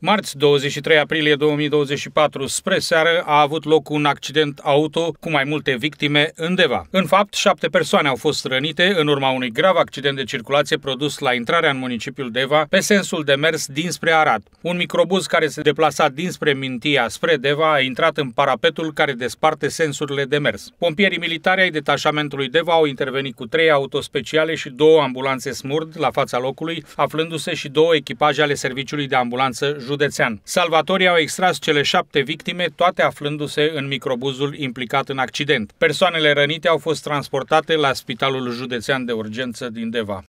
Marți 23 aprilie 2024 spre seară a avut loc un accident auto cu mai multe victime în Deva. În fapt, șapte persoane au fost rănite în urma unui grav accident de circulație produs la intrarea în municipiul Deva pe sensul de mers dinspre Arad. Un microbuz care se deplasa dinspre Mintia spre Deva a intrat în parapetul care desparte sensurile de mers. Pompierii militari ai detașamentului Deva au intervenit cu trei autospeciale și două ambulanțe smurd la fața locului, aflându-se și două echipaje ale serviciului de ambulanță județean. Salvatorii au extras cele șapte victime, toate aflându-se în microbuzul implicat în accident. Persoanele rănite au fost transportate la Spitalul Județean de Urgență din Deva.